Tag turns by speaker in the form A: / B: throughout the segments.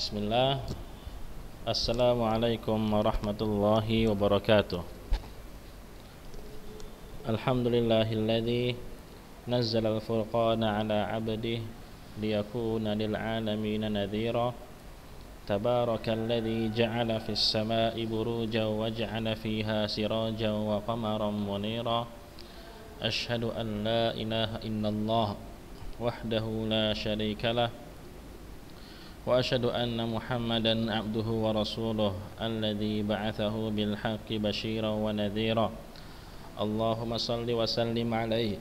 A: بسم الله السلام عليكم ورحمة الله وبركاته الحمد لله الذي نزل الفرقان على عبده ليكون للعالمين نذيرا تبارك الذي جعل في السماء بروجا وجعل فيها سراجا وقمرا منيرا أشهد أن لا إله إلا الله وحده لا شريك له wa asyhadu anna muhammadan abduhu wa rasuluh alladhi ba'athahu bil haqqi wa Allahumma salli wa sallim alaihi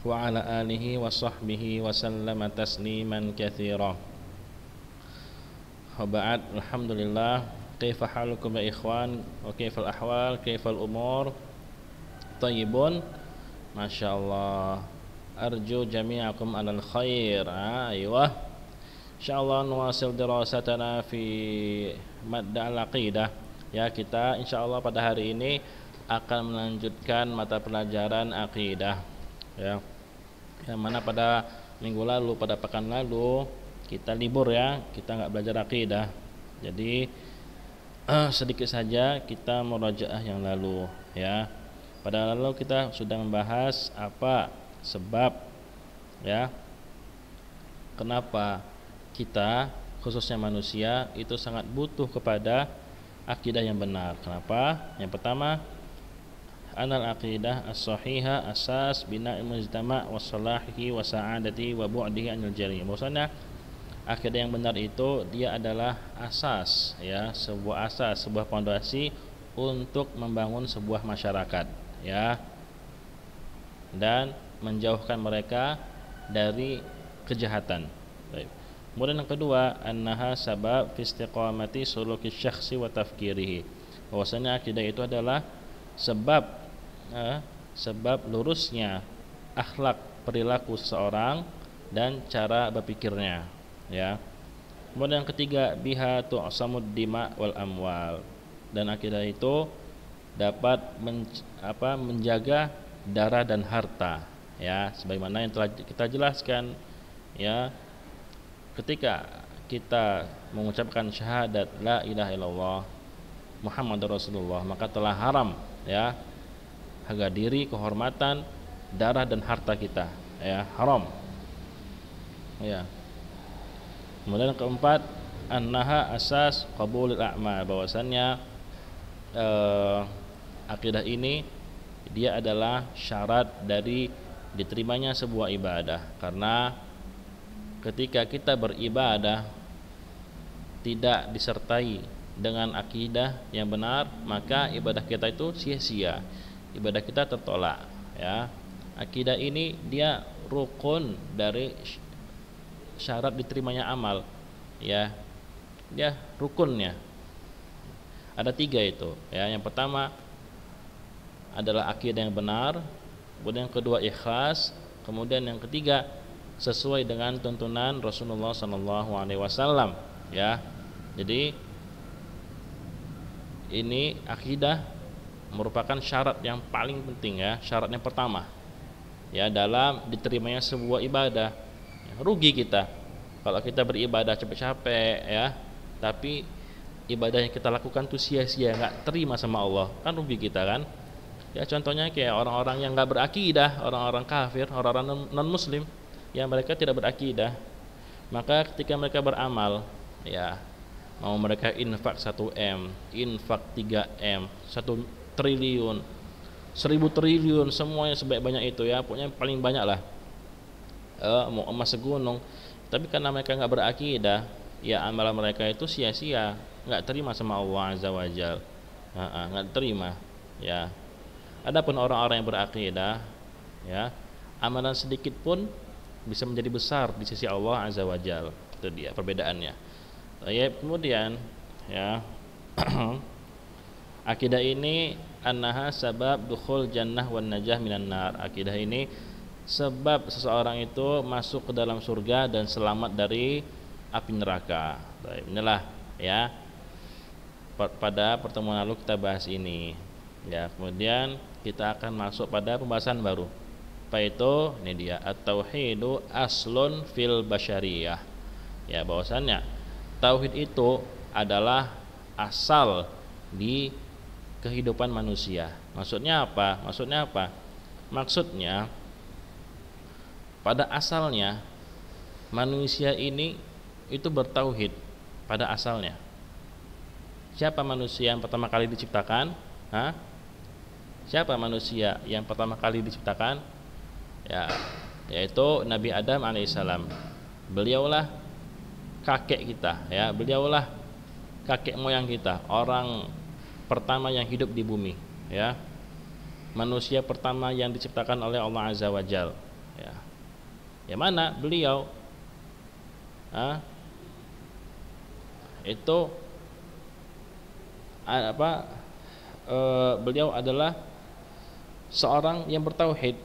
A: wa ala alihi wa sahbihi wa sallama tasliman katsira Habaat alhamdulillah kaifa halukum ya ikhwan wa kaifa al ahwal kaifa al umur tayyibun masyaallah arju jami'akum khair ah, insyaallah nuasil dirasatana fi madda al-aqidah ya kita insyaallah pada hari ini akan melanjutkan mata pelajaran akidah ya yang mana pada minggu lalu pada pekan lalu kita libur ya kita nggak belajar akidah jadi eh, sedikit saja kita merajaah yang lalu ya pada lalu kita sudah membahas apa sebab ya kenapa kita khususnya manusia itu sangat butuh kepada akidah yang benar. Kenapa? Yang pertama, anal aqidah as-sahiha asas bina'il mujtama' wa salahihi wa sa'adati wa bu'dihi anil jari. Maksudnya akidah yang benar itu dia adalah asas ya, sebuah asas, sebuah pondasi untuk membangun sebuah masyarakat ya. Dan menjauhkan mereka dari kejahatan. Baik. Kemudian yang kedua, annaha sabab fi istiqamati suluki syakhsi wa tafkirihi. Bahwasanya akidah itu adalah sebab eh, sebab lurusnya akhlak perilaku seseorang dan cara berpikirnya, ya. Kemudian yang ketiga, biha tu'samud dima wal amwal. Dan akidah itu dapat men, apa, menjaga darah dan harta, ya, sebagaimana yang telah kita jelaskan, ya ketika kita mengucapkan syahadat la ilaha illallah Muhammad Rasulullah maka telah haram ya harga diri, kehormatan, darah dan harta kita ya haram. Ya. Kemudian keempat annaha asas qabul al a'mal bahwasannya eh, akidah ini dia adalah syarat dari diterimanya sebuah ibadah karena ketika kita beribadah tidak disertai dengan akidah yang benar maka ibadah kita itu sia-sia ibadah kita tertolak ya akidah ini dia rukun dari syarat diterimanya amal ya dia rukunnya ada tiga itu ya yang pertama adalah akidah yang benar kemudian yang kedua ikhlas kemudian yang ketiga sesuai dengan tuntunan Rasulullah Sallallahu Alaihi Wasallam ya jadi ini akidah merupakan syarat yang paling penting ya syarat yang pertama ya dalam diterimanya sebuah ibadah ya, rugi kita kalau kita beribadah capek-capek ya tapi ibadah yang kita lakukan tuh sia-sia nggak terima sama Allah kan rugi kita kan ya contohnya kayak orang-orang yang nggak berakidah orang-orang kafir orang-orang non muslim yang mereka tidak berakidah maka ketika mereka beramal ya mau mereka infak 1M infak 3M 1 triliun 1000 triliun semuanya sebaik banyak itu ya pokoknya paling banyak lah uh, mau emas segunung tapi karena mereka nggak berakidah ya amalan mereka itu sia-sia nggak terima sama Allah azza wajal nggak terima ya adapun orang-orang yang berakidah ya amalan sedikit pun bisa menjadi besar di sisi Allah azza wajal itu dia perbedaannya ya kemudian ya akidah ini annaha sabab dukhul jannah wan najah minan nar akidah ini sebab seseorang itu masuk ke dalam surga dan selamat dari api neraka Baik, inilah ya pada pertemuan lalu kita bahas ini ya kemudian kita akan masuk pada pembahasan baru apa itu ini dia at-tauhidu aslun fil basyariyah ya bahwasannya tauhid itu adalah asal di kehidupan manusia maksudnya apa maksudnya apa maksudnya pada asalnya manusia ini itu bertauhid pada asalnya siapa manusia yang pertama kali diciptakan Hah? siapa manusia yang pertama kali diciptakan ya yaitu Nabi Adam alaihissalam beliaulah kakek kita ya beliaulah kakek moyang kita orang pertama yang hidup di bumi ya manusia pertama yang diciptakan oleh Allah azza wajal ya yang mana beliau ha? itu apa e, beliau adalah seorang yang bertauhid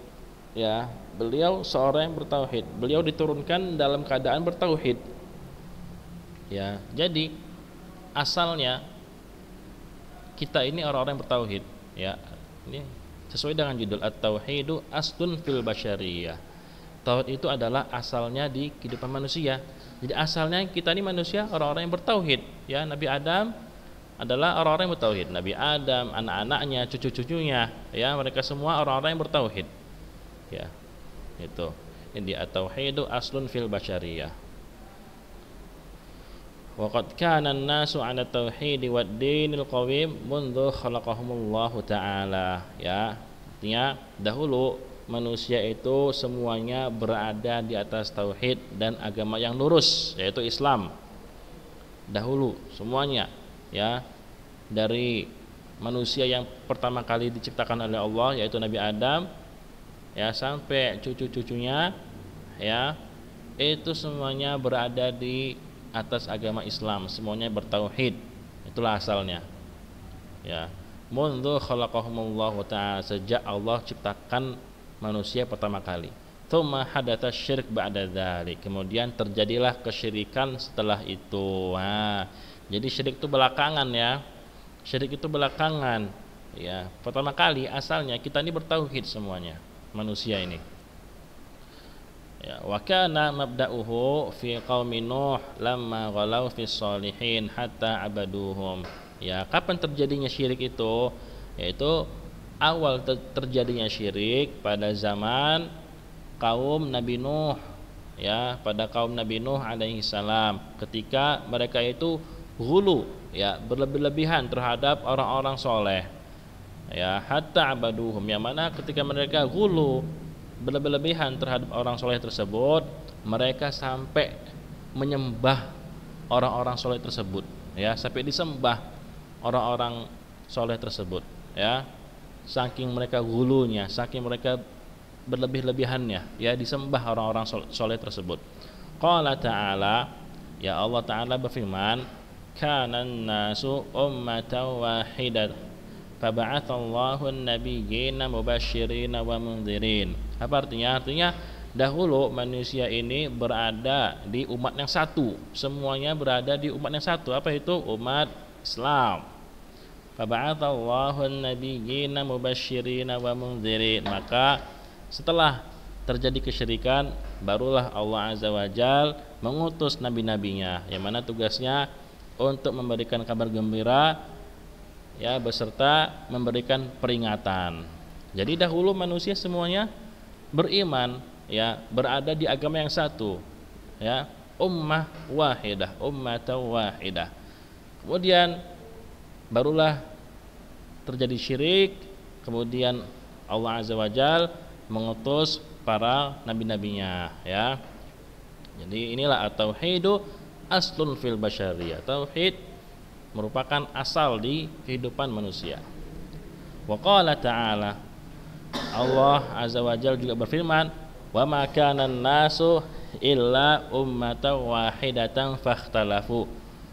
A: ya beliau seorang yang bertauhid beliau diturunkan dalam keadaan bertauhid ya jadi asalnya kita ini orang-orang yang bertauhid ya ini sesuai dengan judul at-tauhidu astun fil basyariyah tauhid itu adalah asalnya di kehidupan manusia jadi asalnya kita ini manusia orang-orang yang bertauhid ya Nabi Adam adalah orang-orang yang bertauhid Nabi Adam anak-anaknya cucu-cucunya ya mereka semua orang-orang yang bertauhid ya itu ini atau hidu aslun fil bashariyah an nasu 'ala tauhid wa dinil qawim منذ خلقahumullah taala ya artinya dahulu manusia itu semuanya berada di atas tauhid dan agama yang lurus yaitu Islam dahulu semuanya ya dari manusia yang pertama kali diciptakan oleh Allah yaitu Nabi Adam ya sampai cucu-cucunya ya itu semuanya berada di atas agama Islam semuanya bertauhid itulah asalnya ya mundu khalaqahumullah ta'ala sejak Allah ciptakan manusia pertama kali thumma hadatha syirk ba'da dhalik. kemudian terjadilah kesyirikan setelah itu nah, jadi syirik itu belakangan ya syirik itu belakangan ya pertama kali asalnya kita ini bertauhid semuanya manusia ini ya wa kana mabda'uhu fi qaumi nuh lamma ghalaw fi salihin hatta abaduhum ya kapan terjadinya syirik itu yaitu awal ter terjadinya syirik pada zaman kaum Nabi Nuh ya pada kaum Nabi Nuh alaihi salam ketika mereka itu hulu ya berlebih-lebihan terhadap orang-orang soleh ya hatta abaduhum yang mana ketika mereka gulu berlebihan terhadap orang soleh tersebut mereka sampai menyembah orang-orang soleh tersebut ya sampai disembah orang-orang soleh tersebut ya saking mereka gulunya saking mereka berlebih-lebihannya ya disembah orang-orang soleh tersebut qala ta'ala ya Allah ta'ala berfirman kanan nasu ummatan wahidah Faba'athallahu an-nabiyyina mubashirina wa mundzirin. Apa artinya? Artinya dahulu manusia ini berada di umat yang satu. Semuanya berada di umat yang satu. Apa itu? Umat Islam. Faba'athallahu an-nabiyyina mubashirina wa mundzirin. Maka setelah terjadi kesyirikan, barulah Allah Azza wa Jal mengutus nabi-nabinya. Yang mana tugasnya untuk memberikan kabar gembira ya beserta memberikan peringatan. Jadi dahulu manusia semuanya beriman ya, berada di agama yang satu. Ya, ummah wahidah, ummatan wahidah. Kemudian barulah terjadi syirik, kemudian Allah Azza wajal mengutus para nabi-nabinya ya. Jadi inilah at-tauhidu aslun fil basyariyah. Tauhid merupakan asal di kehidupan manusia. Wa ta'ala Allah azza wa juga berfirman, "Wa ma kana nasu illa ummatan wahidatan fahtalafu."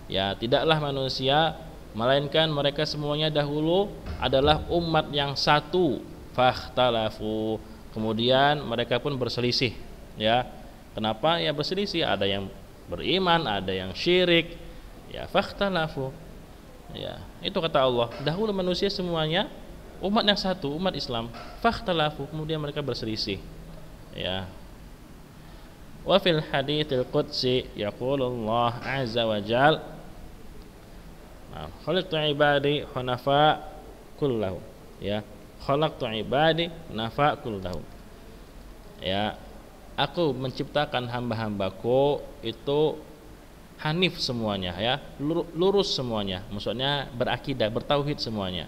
A: Ya, tidaklah manusia melainkan mereka semuanya dahulu adalah umat yang satu fahtalafu. Kemudian mereka pun berselisih, ya. Kenapa? Ya berselisih, ada yang beriman, ada yang syirik. Ya fakhtalafu ya itu kata Allah dahulu manusia semuanya umat yang satu umat Islam fakhtalafu kemudian mereka berselisih ya wa fil haditsil qudsi yaqulullah azza wa jal nah, khalaqtu ibadi hunafa kullahu ya khalaqtu ibadi nafa kullahu ya aku menciptakan hamba-hambaku itu hanif semuanya ya lurus semuanya maksudnya berakidah bertauhid semuanya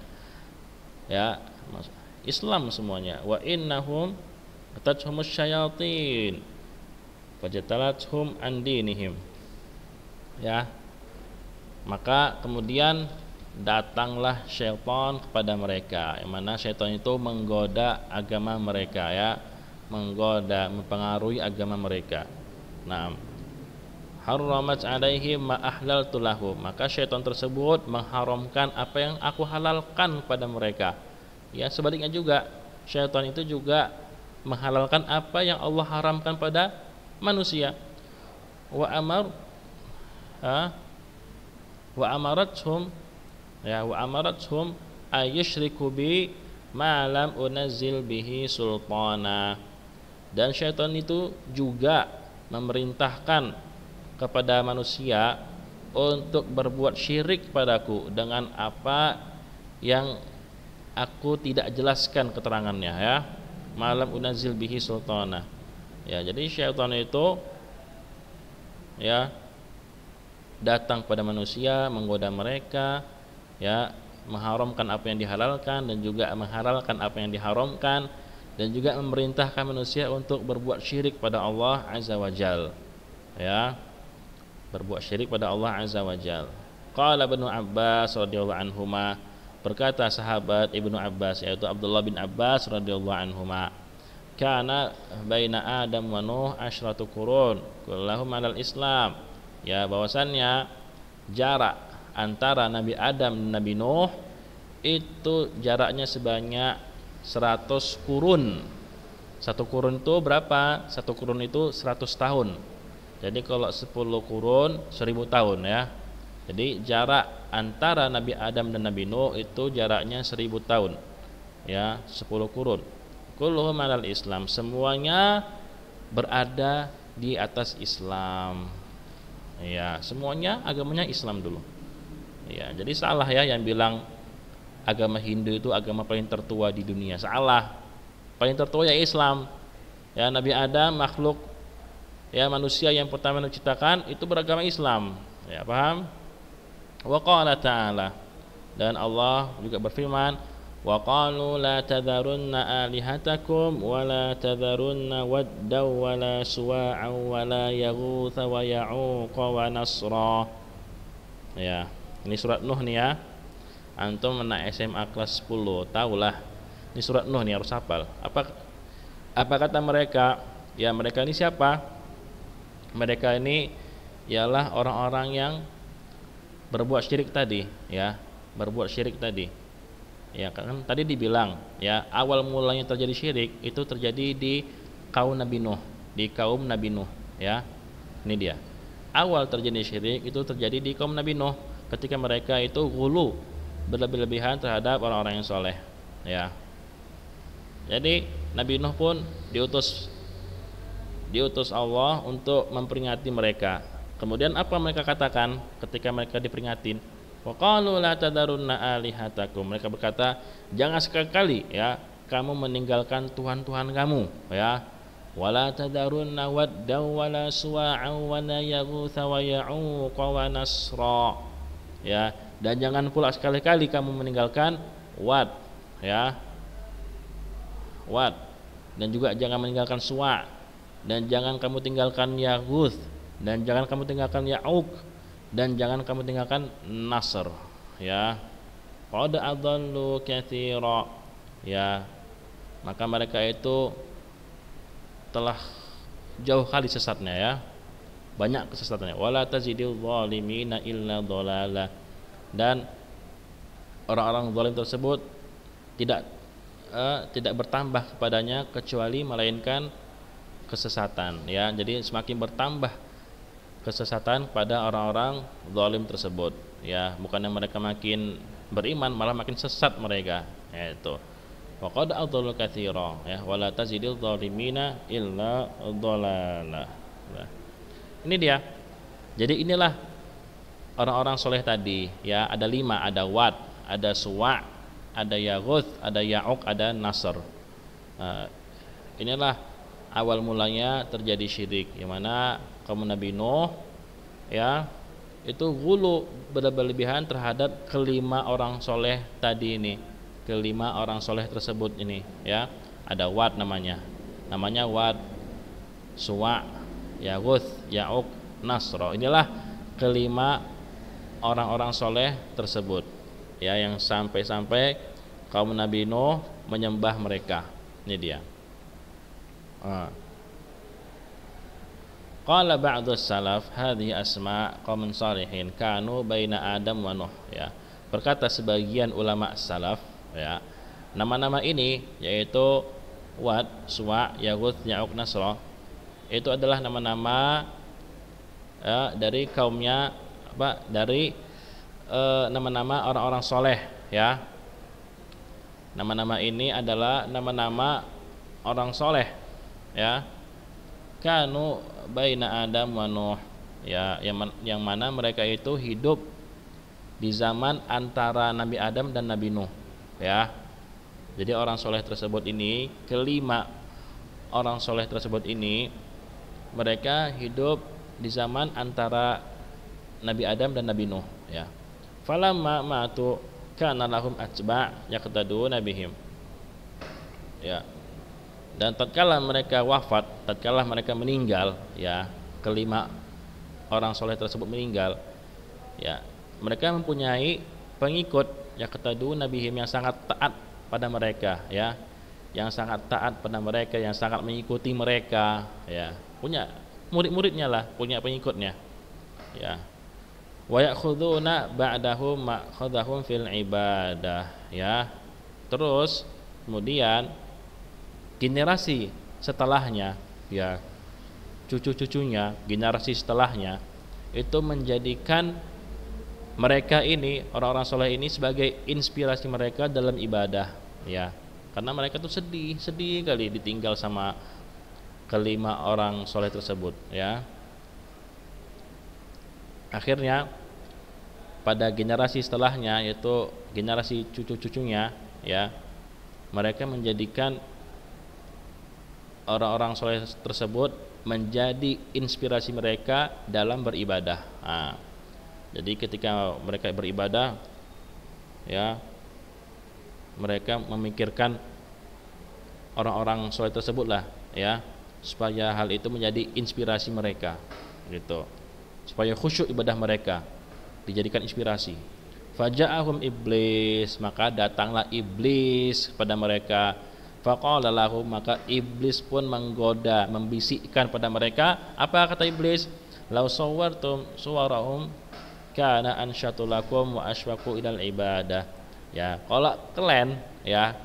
A: ya Islam semuanya wa innahum atathumush syayatin fajatalathum an dinihim ya maka kemudian datanglah syaitan kepada mereka yang mana syaitan itu menggoda agama mereka ya menggoda mempengaruhi agama mereka nah harramat alaihi ma ahlaltu lahu maka syaitan tersebut mengharamkan apa yang aku halalkan pada mereka ya sebaliknya juga syaitan itu juga menghalalkan apa yang Allah haramkan pada manusia wa amar ha, wa amaratuhum ya wa amaratuhum ayyushriku bi ma lam unazzil bihi sultana dan syaitan itu juga memerintahkan kepada manusia untuk berbuat syirik padaku dengan apa yang aku tidak jelaskan keterangannya ya malam unazil bihi sultana ya jadi syaitan itu ya datang kepada manusia menggoda mereka ya mengharamkan apa yang dihalalkan dan juga menghalalkan apa yang diharamkan dan juga memerintahkan manusia untuk berbuat syirik pada Allah azza wajal ya berbuat syirik pada Allah Azza wa Jal Qala Ibnu Abbas radhiyallahu anhuma berkata sahabat Ibnu Abbas yaitu Abdullah bin Abbas radhiyallahu anhuma kana baina Adam wa Nuh asyratu qurun kullahum alal Islam ya bahwasannya jarak antara Nabi Adam dan Nabi Nuh itu jaraknya sebanyak 100 kurun satu kurun itu berapa? Satu kurun itu 100 tahun jadi kalau 10 kurun 1000 tahun ya. Jadi jarak antara Nabi Adam dan Nabi Nuh itu jaraknya 1000 tahun. Ya, 10 kurun. Kulluhum alal Islam, semuanya berada di atas Islam. Ya, semuanya agamanya Islam dulu. Ya, jadi salah ya yang bilang agama Hindu itu agama paling tertua di dunia. Salah. Paling tertua ya Islam. Ya, Nabi Adam makhluk ya manusia yang pertama diciptakan itu beragama Islam ya paham waqala ta'ala dan Allah juga berfirman wa qalu la tadharunna alihatakum wa la tadharunna wadda wa la suwa'a wa la yaghutha wa ya'uqa wa nasra ya ini surat Nuh nih ya antum anak SMA kelas 10 tahulah ini surat Nuh nih harus hafal apa apa kata mereka ya mereka ini siapa mereka ini ialah orang-orang yang berbuat syirik tadi ya berbuat syirik tadi ya kan tadi dibilang ya awal mulanya terjadi syirik itu terjadi di kaum Nabi Nuh di kaum Nabi Nuh ya ini dia awal terjadi syirik itu terjadi di kaum Nabi Nuh ketika mereka itu gulu berlebih-lebihan terhadap orang-orang yang soleh ya jadi Nabi Nuh pun diutus diutus Allah untuk memperingati mereka. Kemudian apa mereka katakan ketika mereka diperingatin? Waqalu la tadarunna alihatakum. Mereka berkata, jangan sekali-kali ya kamu meninggalkan tuhan-tuhan kamu ya. Wala tadarunna waddaw wala wa wa ya'uq wa nasra. Ya, dan jangan pula sekali-kali kamu meninggalkan wad ya. Wad dan juga jangan meninggalkan suwa dan jangan kamu tinggalkan Yaguth dan jangan kamu tinggalkan Ya'uk dan jangan kamu tinggalkan Nasr ya qad adallu katsira ya maka mereka itu telah jauh kali sesatnya ya banyak kesesatannya wala tazidil zalimina illa dhalala dan orang-orang zalim tersebut tidak uh, tidak bertambah kepadanya kecuali melainkan kesesatan ya. Jadi semakin bertambah kesesatan pada orang-orang zalim tersebut ya. Bukannya mereka makin beriman malah makin sesat mereka yaitu itu. Wa katsira ya wala tazidil zalimina illa dhalala Nah. Ini dia. Jadi inilah orang-orang soleh tadi ya ada lima ada wat ada suwa ada yaguth ada yaok ada nasr uh, inilah awal mulanya terjadi syirik yang mana kaum Nabi Nuh ya itu gulu berlebihan terhadap kelima orang soleh tadi ini kelima orang soleh tersebut ini ya ada Wat namanya namanya Wat Suwa Yaguth Yauk Nasro inilah kelima orang-orang soleh tersebut ya yang sampai-sampai kaum Nabi Nuh menyembah mereka ini dia Ah. Qala ba'du salaf hadhi asma qaumin salihin kanu baina Adam wa Nuh ya. Berkata sebagian ulama salaf ya. Nama-nama ini yaitu Wat, Suwa, Yaghut, Ya'uq, Nasrah itu adalah nama-nama ya, dari kaumnya apa dari eh, nama-nama e, orang-orang soleh ya nama-nama ini adalah nama-nama orang soleh ya kanu baina Adam wa Nuh ya yang, yang mana mereka itu hidup di zaman antara Nabi Adam dan Nabi Nuh ya jadi orang soleh tersebut ini kelima orang soleh tersebut ini mereka hidup di zaman antara Nabi Adam dan Nabi Nuh ya falamma matu kana lahum atba yaqtadu nabihim. ya dan tatkala mereka wafat, tatkala mereka meninggal, ya, kelima orang soleh tersebut meninggal, ya, mereka mempunyai pengikut yang ketadu nabihim yang sangat taat pada mereka, ya, yang sangat taat pada mereka, yang sangat mengikuti mereka, ya, punya murid-muridnya lah, punya pengikutnya, ya. Wa yakhuduna ba'dahum ma fil ibadah, ya. Terus kemudian generasi setelahnya ya cucu-cucunya generasi setelahnya itu menjadikan mereka ini orang-orang soleh ini sebagai inspirasi mereka dalam ibadah ya karena mereka tuh sedih sedih kali ditinggal sama kelima orang soleh tersebut ya akhirnya pada generasi setelahnya yaitu generasi cucu-cucunya ya mereka menjadikan orang-orang soleh tersebut menjadi inspirasi mereka dalam beribadah. Nah, jadi ketika mereka beribadah, ya mereka memikirkan orang-orang soleh tersebutlah, ya supaya hal itu menjadi inspirasi mereka, gitu. Supaya khusyuk ibadah mereka dijadikan inspirasi. Fajahum iblis, maka datanglah iblis kepada mereka Faqala maka iblis pun menggoda, membisikkan pada mereka, apa kata iblis? Lau sawwartum suwarahum kana ansyatulakum wa ashwaku ilal ibadah. Ya, kalau kalian ya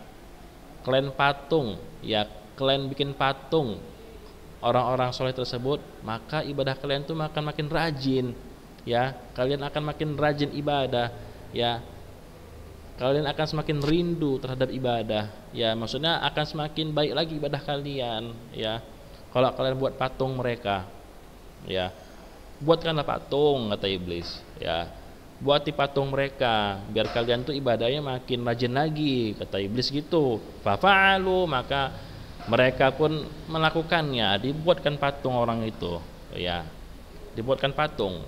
A: kalian patung, ya kalian bikin patung orang-orang soleh tersebut, maka ibadah kalian tuh makan makin rajin, ya kalian akan makin rajin ibadah, ya kalian akan semakin rindu terhadap ibadah ya maksudnya akan semakin baik lagi ibadah kalian ya kalau kalian buat patung mereka ya buatkanlah patung kata iblis ya buat di patung mereka biar kalian tuh ibadahnya makin rajin lagi kata iblis gitu fafalu maka mereka pun melakukannya dibuatkan patung orang itu ya dibuatkan patung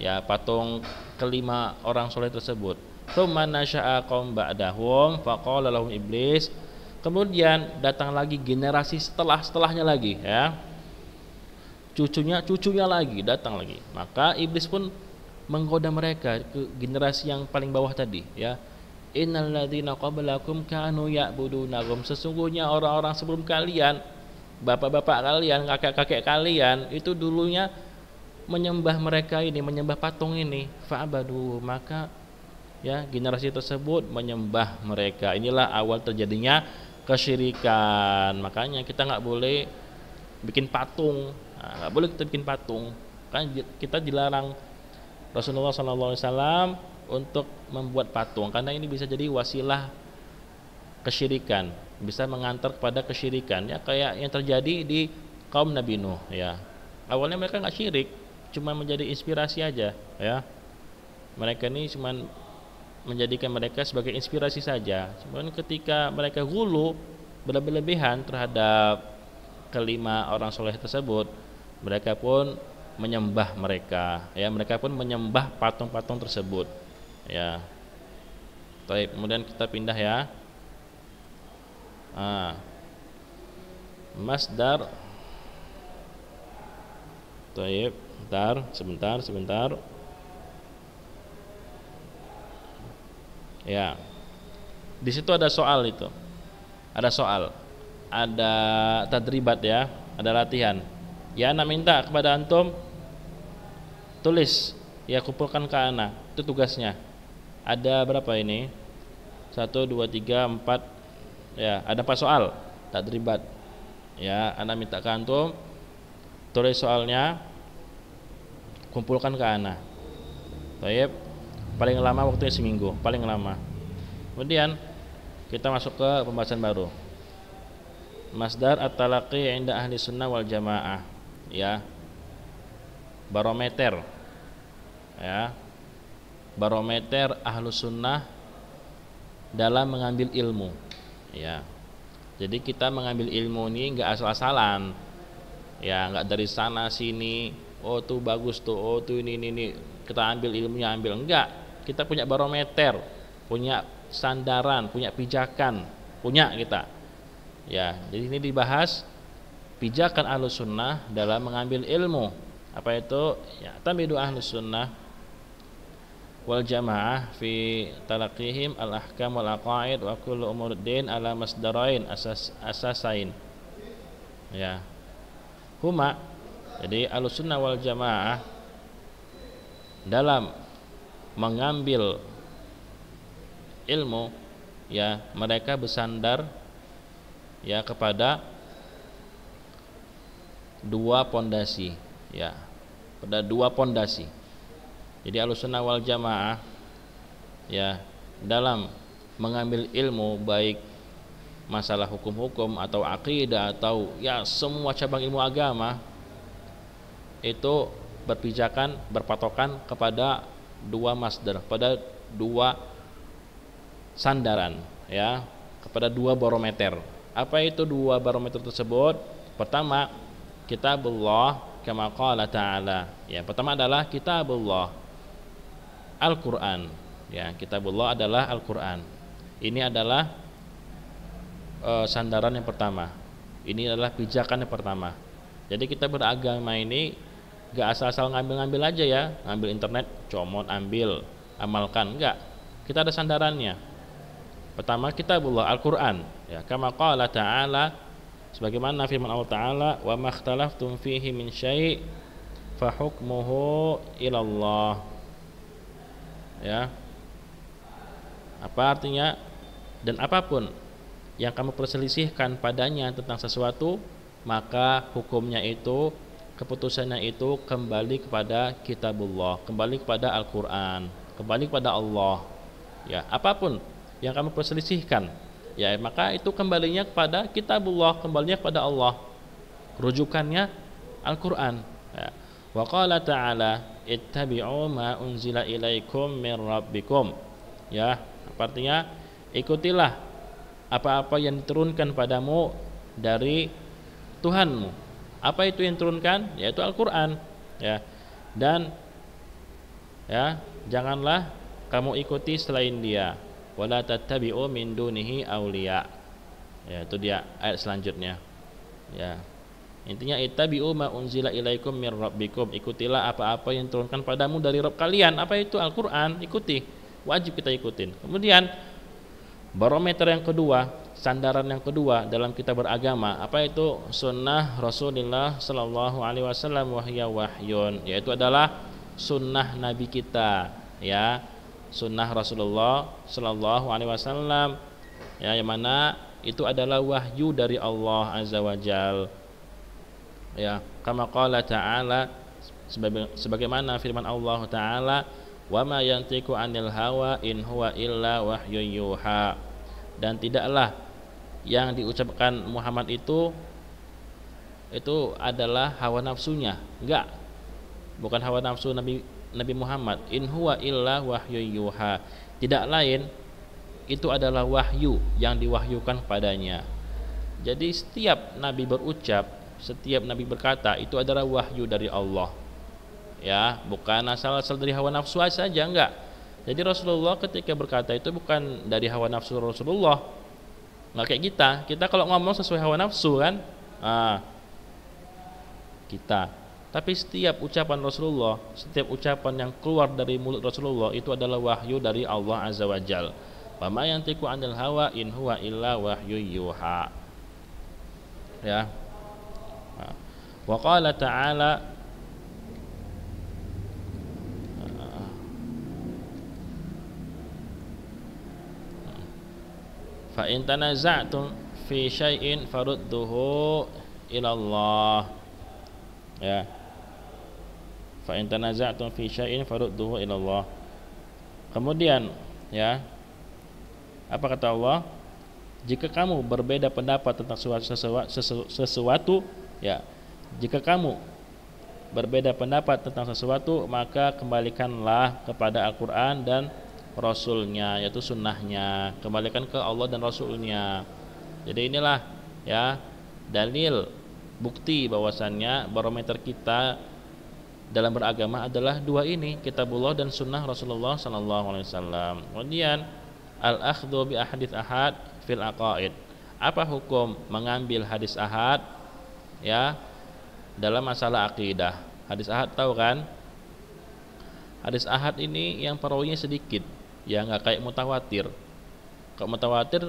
A: ya patung kelima orang soleh tersebut Thumma nasya'a qaum ba'dahum faqala lahum iblis. Kemudian datang lagi generasi setelah-setelahnya lagi ya. Cucunya cucunya lagi datang lagi. Maka iblis pun menggoda mereka ke generasi yang paling bawah tadi ya. Innal ladzina qablakum kanu ya'budunahum. Sesungguhnya orang-orang sebelum kalian, bapak-bapak kalian, kakek-kakek kalian itu dulunya menyembah mereka ini, menyembah patung ini. faabadu maka ya generasi tersebut menyembah mereka inilah awal terjadinya kesyirikan makanya kita nggak boleh bikin patung nah, nggak nah, boleh kita bikin patung kan kita dilarang Rasulullah SAW untuk membuat patung karena ini bisa jadi wasilah kesyirikan bisa mengantar kepada kesyirikan ya kayak yang terjadi di kaum Nabi Nuh ya awalnya mereka nggak syirik cuma menjadi inspirasi aja ya mereka ini cuma menjadikan mereka sebagai inspirasi saja. Cuman ketika mereka gulu berlebihan terhadap kelima orang soleh tersebut, mereka pun menyembah mereka, ya mereka pun menyembah patung-patung tersebut, ya. Baik, kemudian kita pindah ya. Ah. Masdar Taib, bentar, sebentar, sebentar. Ya. Di situ ada soal itu. Ada soal. Ada tadribat ya, ada latihan. Ya anak minta kepada antum tulis ya kumpulkan ke anak. Itu tugasnya. Ada berapa ini? Satu, dua, tiga, empat. Ya, ada pas soal tadribat. Ya, anak minta ke antum tulis soalnya kumpulkan ke anak. Baik, paling lama waktunya seminggu paling lama kemudian kita masuk ke pembahasan baru masdar at-talaqi inda ahli sunnah wal jamaah ya barometer ya barometer ahlu sunnah dalam mengambil ilmu ya jadi kita mengambil ilmu ini nggak asal-asalan ya nggak dari sana sini oh tuh bagus tuh oh tuh ini ini, ini. kita ambil ilmunya ambil enggak kita punya barometer, punya sandaran, punya pijakan, punya kita. Ya, jadi ini dibahas pijakan ahlu sunnah dalam mengambil ilmu. Apa itu? Ya, tambidu ahlu sunnah wal jamaah fi talaqihim al ahkam wal aqaid wa kullu din ala masdarain asas asasain. Ya. Huma jadi sunnah wal jamaah dalam mengambil ilmu ya mereka bersandar ya kepada dua pondasi ya pada dua pondasi jadi alusunnah wal jamaah ya dalam mengambil ilmu baik masalah hukum-hukum atau akidah atau ya semua cabang ilmu agama itu berpijakan berpatokan kepada dua masdar pada dua sandaran ya kepada dua barometer apa itu dua barometer tersebut pertama kitabullah kama qala ta'ala ya pertama adalah kitabullah Al-Qur'an ya kitabullah adalah Al-Qur'an ini adalah uh, sandaran yang pertama ini adalah pijakan yang pertama jadi kita beragama ini nggak asal-asal ngambil-ngambil aja ya ngambil internet comot ambil amalkan enggak kita ada sandarannya pertama kitabullah Al-Qur'an ya kama qala ta'ala sebagaimana firman Allah taala wa makhtalaftum fihi min syai' fa hukmuhu ilallah ya apa artinya dan apapun yang kamu perselisihkan padanya tentang sesuatu maka hukumnya itu keputusannya itu kembali kepada kitabullah, kembali kepada Al-Qur'an, kembali kepada Allah. Ya, apapun yang kamu perselisihkan, ya maka itu kembalinya kepada kitabullah, kembalinya kepada Allah. Rujukannya Al-Qur'an. Ya. Wa qala ta'ala ittabi'u ma unzila ilaikum min rabbikum. Ya, artinya ikutilah apa-apa yang diturunkan padamu dari Tuhanmu apa itu yang turunkan? Yaitu Al-Qur'an, ya. Dan ya, janganlah kamu ikuti selain dia. Wala tattabi'u min dunihi awliya. Ya, itu dia ayat selanjutnya. Ya. Intinya ittabi'u ma unzila ilaikum mir rabbikum. Ikutilah apa-apa yang turunkan padamu dari Rabb kalian. Apa itu? Al-Qur'an. Ikuti. Wajib kita ikutin. Kemudian barometer yang kedua sandaran yang kedua dalam kita beragama apa itu sunnah Rasulullah Sallallahu Alaihi Wasallam wahya wahyun yaitu adalah sunnah Nabi kita ya sunnah Rasulullah Sallallahu Alaihi Wasallam ya yang mana itu adalah wahyu dari Allah Azza Wajal ya kama qala ta'ala sebagaimana firman Allah taala wa ma yantiqu anil hawa in huwa illa wahyu yuha dan tidaklah yang diucapkan Muhammad itu itu adalah hawa nafsunya enggak bukan hawa nafsu Nabi Nabi Muhammad in huwa illa wahyu yuha tidak lain itu adalah wahyu yang diwahyukan padanya jadi setiap nabi berucap setiap nabi berkata itu adalah wahyu dari Allah ya bukan asal-asal dari hawa nafsu saja enggak jadi Rasulullah ketika berkata itu bukan dari hawa nafsu Rasulullah nggak kayak kita kita kalau ngomong sesuai hawa nafsu kan ah kita tapi setiap ucapan Rasulullah setiap ucapan yang keluar dari mulut Rasulullah itu adalah wahyu dari Allah azza wajal yang tiku anil hawa in huwa illa wahyu yuha. Ya. Ah. Wa qala ta'ala fa in tanaza'tum fi syai'in farudduhu ila Allah ya fa in tanaza'tum fi syai'in farudduhu ila Allah kemudian ya apa kata Allah jika kamu berbeda pendapat tentang sesuatu, sesuatu, sesuatu ya jika kamu berbeda pendapat tentang sesuatu maka kembalikanlah kepada Al-Qur'an dan Rasulnya yaitu sunnahnya kembalikan ke Allah dan Rasulnya jadi inilah ya dalil bukti bahwasannya barometer kita dalam beragama adalah dua ini kitabullah dan sunnah Rasulullah Sallallahu Alaihi Wasallam kemudian al akhdhu bi ahadith ahad fil aqaid apa hukum mengambil hadis ahad ya dalam masalah akidah hadis ahad tahu kan hadis ahad ini yang perawinya sedikit ya nggak kayak mutawatir kalau mutawatir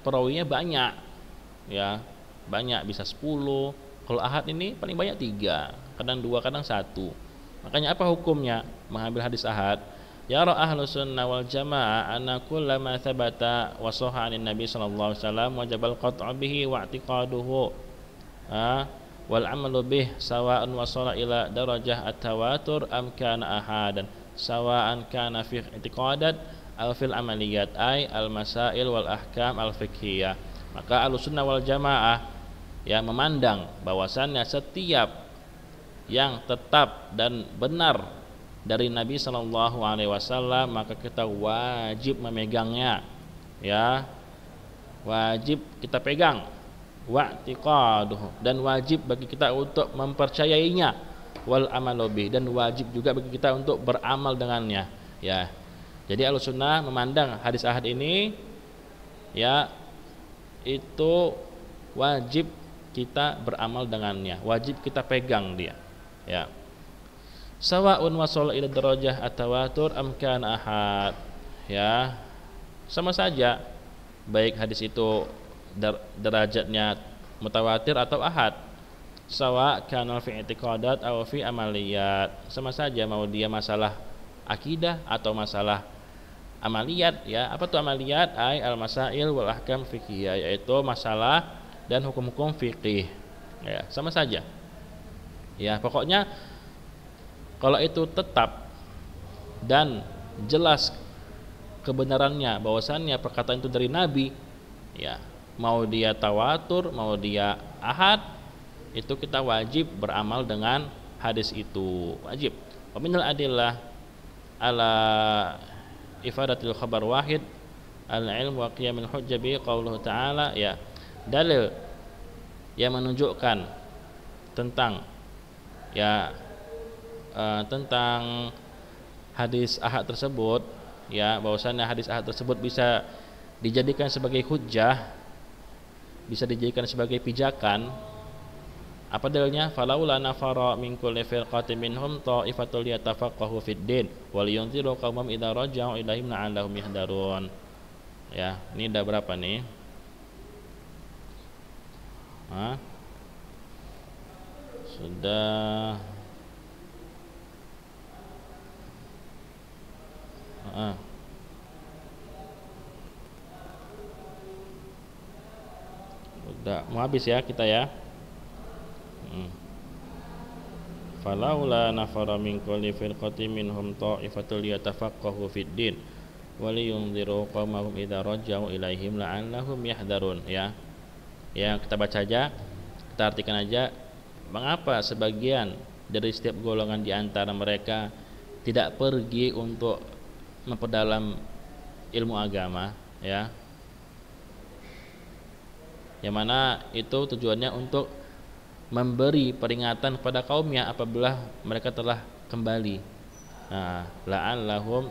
A: perawinya banyak ya banyak bisa 10 kalau ahad ini paling banyak tiga kadang dua kadang satu makanya apa hukumnya mengambil hadis ahad ya ra ahlu sunnah wal jamaah anna kullama thabata wa nabi sallallahu alaihi wasallam wajibal qat'u bihi wa i'tiqaduhu ha? wal amalu bih sawa'un wasala ila darajah at-tawatur am kana ahadan sawa'an kana fi i'tiqadat al fil amaliyat ay al masail wal ahkam al fikhiyah maka al sunnah wal jamaah yang memandang bahwasannya setiap yang tetap dan benar dari Nabi Shallallahu Alaihi Wasallam maka kita wajib memegangnya ya wajib kita pegang wa'tiqaduh dan wajib bagi kita untuk mempercayainya wal amalobi dan wajib juga bagi kita untuk beramal dengannya ya jadi al sunnah memandang hadis ahad ini ya itu wajib kita beramal dengannya wajib kita pegang dia ya sawaun wasol ila darajah atawatur amkan ahad ya sama saja baik hadis itu derajatnya mutawatir atau ahad sawa kanal fi i'tiqadat aw fi amaliyat sama saja mau dia masalah akidah atau masalah amaliyat ya apa tuh amaliyat ay al masail wal ahkam fikih ya, yaitu masalah dan hukum-hukum fikih ya sama saja ya pokoknya kalau itu tetap dan jelas kebenarannya bahwasannya perkataan itu dari nabi ya mau dia tawatur mau dia ahad itu kita wajib beramal dengan hadis itu wajib waminal adillah ala ifadatil khabar wahid al ilm wa qiyamil hujjah bi ta'ala ya dalil yang menunjukkan tentang ya uh, tentang hadis ahad tersebut ya bahwasanya hadis ahad tersebut bisa dijadikan sebagai hujjah bisa dijadikan sebagai pijakan apa dalilnya? Falaula nafara min kulli firqatin minhum ta'ifatu liyatafaqahu fid din wal yunziru qaumam idza raja'u ilaihim la'allahum yahdarun. Ya, ini ada berapa nih? Hah? Sudah Ah. sudah mau habis ya kita ya falaula nafara min kulli firqatin minhum ta'ifatul yatafaqahu fid din waliyunziru qaumahum idza raja'u ilaihim la'annahum yahdharun ya ya kita baca aja kita artikan aja mengapa sebagian dari setiap golongan di antara mereka tidak pergi untuk memperdalam ilmu agama ya yang mana itu tujuannya untuk memberi peringatan kepada kaumnya apabila mereka telah kembali. Nah,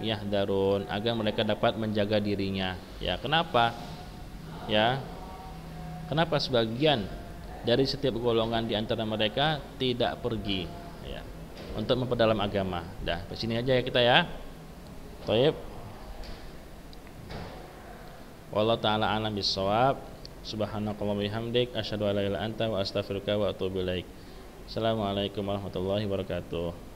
A: yah darun agar mereka dapat menjaga dirinya. Ya, kenapa? Ya. Kenapa sebagian dari setiap golongan di antara mereka tidak pergi ya, untuk memperdalam agama. Dah, di sini aja ya kita ya. Taib. Wallahu taala alam bisawab. Subhanakallah bihamdik Asyadu ala ila anta wa astaghfiruka wa atubu ilaik. Assalamualaikum warahmatullahi wabarakatuh.